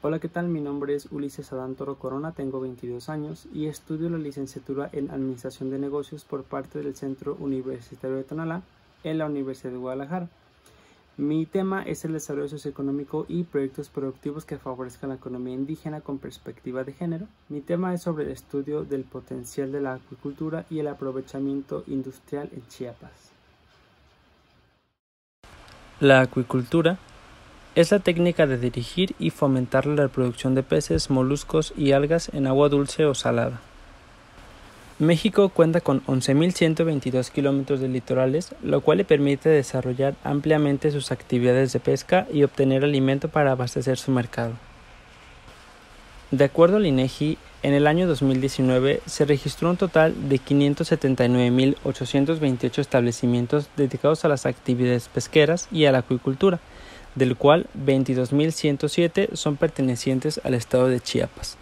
Hola, ¿qué tal? Mi nombre es Ulises Adán Toro Corona, tengo 22 años y estudio la licenciatura en Administración de Negocios por parte del Centro Universitario de Tonalá en la Universidad de Guadalajara. Mi tema es el desarrollo socioeconómico y proyectos productivos que favorezcan la economía indígena con perspectiva de género. Mi tema es sobre el estudio del potencial de la acuicultura y el aprovechamiento industrial en Chiapas. La acuicultura es la técnica de dirigir y fomentar la reproducción de peces, moluscos y algas en agua dulce o salada. México cuenta con 11.122 kilómetros de litorales, lo cual le permite desarrollar ampliamente sus actividades de pesca y obtener alimento para abastecer su mercado. De acuerdo al INEGI, e en el año 2019 se registró un total de 579.828 establecimientos dedicados a las actividades pesqueras y a la acuicultura, del cual 22.107 son pertenecientes al estado de Chiapas.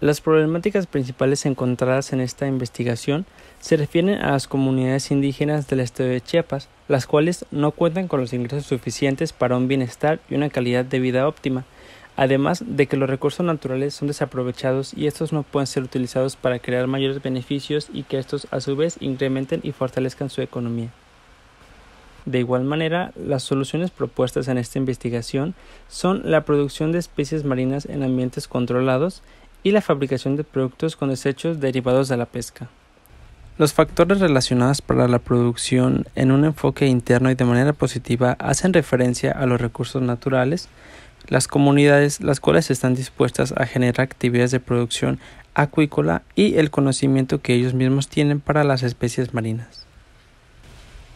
Las problemáticas principales encontradas en esta investigación se refieren a las comunidades indígenas del estado de Chiapas, las cuales no cuentan con los ingresos suficientes para un bienestar y una calidad de vida óptima, además de que los recursos naturales son desaprovechados y estos no pueden ser utilizados para crear mayores beneficios y que estos a su vez incrementen y fortalezcan su economía. De igual manera, las soluciones propuestas en esta investigación son la producción de especies marinas en ambientes controlados y la fabricación de productos con desechos derivados de la pesca. Los factores relacionados para la producción en un enfoque interno y de manera positiva hacen referencia a los recursos naturales, las comunidades, las cuales están dispuestas a generar actividades de producción acuícola y el conocimiento que ellos mismos tienen para las especies marinas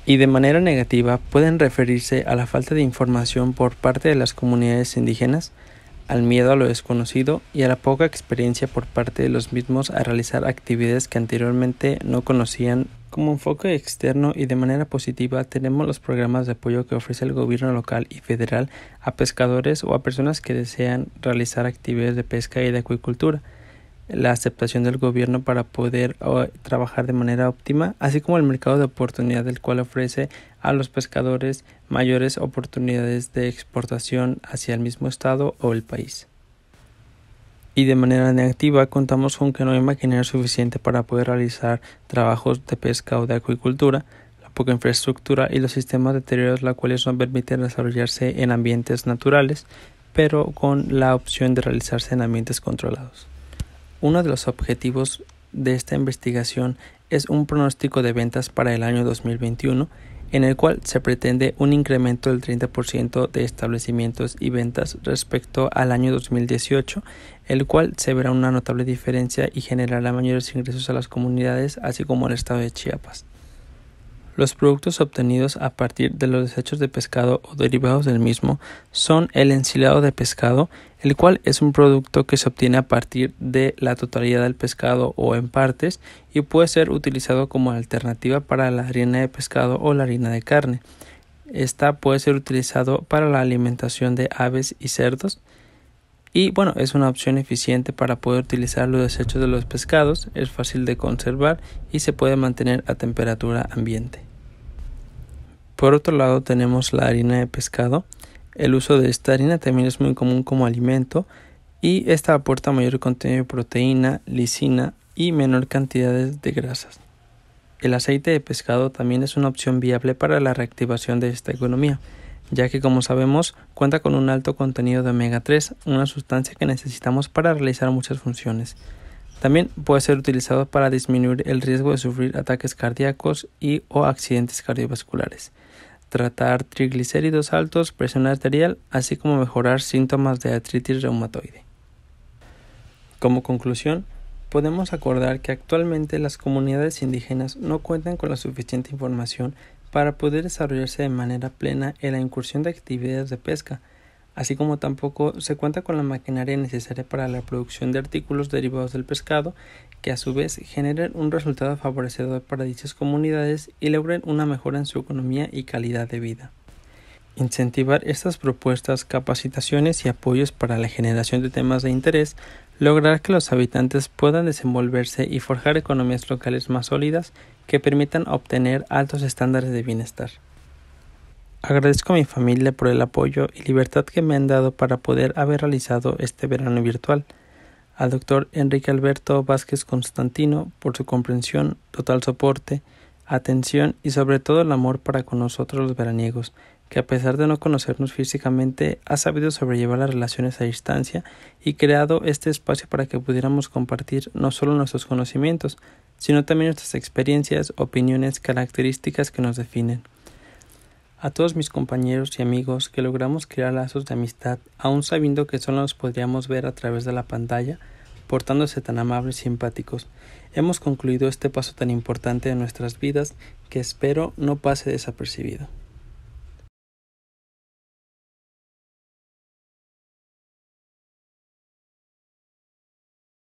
y de manera negativa pueden referirse a la falta de información por parte de las comunidades indígenas, al miedo a lo desconocido y a la poca experiencia por parte de los mismos a realizar actividades que anteriormente no conocían. Como enfoque externo y de manera positiva tenemos los programas de apoyo que ofrece el gobierno local y federal a pescadores o a personas que desean realizar actividades de pesca y de acuicultura la aceptación del gobierno para poder trabajar de manera óptima, así como el mercado de oportunidad del cual ofrece a los pescadores mayores oportunidades de exportación hacia el mismo estado o el país. Y de manera negativa contamos con que no hay maquinaria suficiente para poder realizar trabajos de pesca o de acuicultura, la poca infraestructura y los sistemas deteriorados los cuales no permiten desarrollarse en ambientes naturales, pero con la opción de realizarse en ambientes controlados. Uno de los objetivos de esta investigación es un pronóstico de ventas para el año 2021 en el cual se pretende un incremento del 30% de establecimientos y ventas respecto al año 2018, el cual se verá una notable diferencia y generará mayores ingresos a las comunidades así como al estado de Chiapas. Los productos obtenidos a partir de los desechos de pescado o derivados del mismo son el ensilado de pescado, el cual es un producto que se obtiene a partir de la totalidad del pescado o en partes y puede ser utilizado como alternativa para la harina de pescado o la harina de carne. Esta puede ser utilizado para la alimentación de aves y cerdos. Y bueno, es una opción eficiente para poder utilizar los desechos de los pescados, es fácil de conservar y se puede mantener a temperatura ambiente. Por otro lado tenemos la harina de pescado. El uso de esta harina también es muy común como alimento y esta aporta mayor contenido de proteína, lisina y menor cantidad de grasas. El aceite de pescado también es una opción viable para la reactivación de esta economía, ya que como sabemos cuenta con un alto contenido de omega 3, una sustancia que necesitamos para realizar muchas funciones. También puede ser utilizado para disminuir el riesgo de sufrir ataques cardíacos y o accidentes cardiovasculares tratar triglicéridos altos, presión arterial, así como mejorar síntomas de artritis reumatoide. Como conclusión, podemos acordar que actualmente las comunidades indígenas no cuentan con la suficiente información para poder desarrollarse de manera plena en la incursión de actividades de pesca, así como tampoco se cuenta con la maquinaria necesaria para la producción de artículos derivados del pescado, que a su vez generen un resultado favorecedor para dichas comunidades y logren una mejora en su economía y calidad de vida. Incentivar estas propuestas, capacitaciones y apoyos para la generación de temas de interés, lograr que los habitantes puedan desenvolverse y forjar economías locales más sólidas que permitan obtener altos estándares de bienestar. Agradezco a mi familia por el apoyo y libertad que me han dado para poder haber realizado este verano virtual, al doctor Enrique Alberto Vázquez Constantino por su comprensión, total soporte, atención y sobre todo el amor para con nosotros los veraniegos, que a pesar de no conocernos físicamente, ha sabido sobrellevar las relaciones a distancia y creado este espacio para que pudiéramos compartir no solo nuestros conocimientos, sino también nuestras experiencias, opiniones, características que nos definen. A todos mis compañeros y amigos que logramos crear lazos de amistad, aun sabiendo que solo nos podríamos ver a través de la pantalla, portándose tan amables y simpáticos, hemos concluido este paso tan importante de nuestras vidas que espero no pase desapercibido.